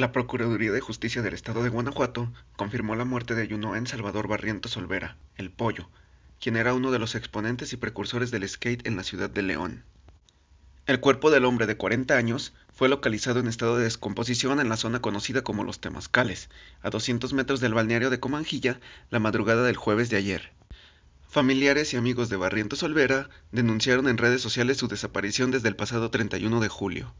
La Procuraduría de Justicia del Estado de Guanajuato confirmó la muerte de en Salvador Barrientos Olvera, el Pollo, quien era uno de los exponentes y precursores del skate en la ciudad de León. El cuerpo del hombre de 40 años fue localizado en estado de descomposición en la zona conocida como Los Temascales, a 200 metros del balneario de Comanjilla, la madrugada del jueves de ayer. Familiares y amigos de Barrientos Olvera denunciaron en redes sociales su desaparición desde el pasado 31 de julio.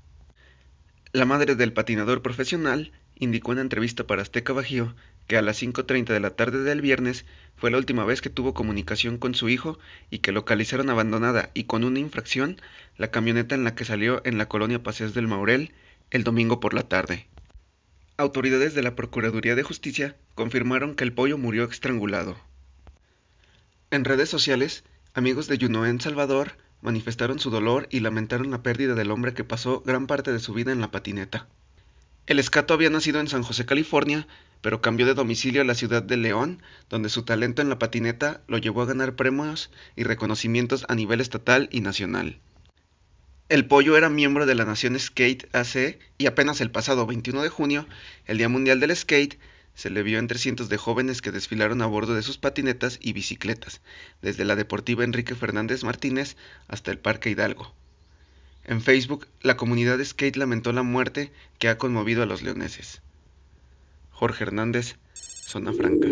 La madre del patinador profesional indicó en entrevista para Azteca Bajío que a las 5.30 de la tarde del viernes fue la última vez que tuvo comunicación con su hijo y que localizaron abandonada y con una infracción la camioneta en la que salió en la colonia Paseos del Maurel el domingo por la tarde. Autoridades de la Procuraduría de Justicia confirmaron que el pollo murió estrangulado. En redes sociales, amigos de Juno en Salvador manifestaron su dolor y lamentaron la pérdida del hombre que pasó gran parte de su vida en la patineta. El escato había nacido en San José, California, pero cambió de domicilio a la ciudad de León, donde su talento en la patineta lo llevó a ganar premios y reconocimientos a nivel estatal y nacional. El pollo era miembro de la Nación Skate AC y apenas el pasado 21 de junio, el Día Mundial del Skate, se le vio entre cientos de jóvenes que desfilaron a bordo de sus patinetas y bicicletas, desde la Deportiva Enrique Fernández Martínez hasta el Parque Hidalgo. En Facebook, la comunidad skate lamentó la muerte que ha conmovido a los leoneses. Jorge Hernández, Zona Franca.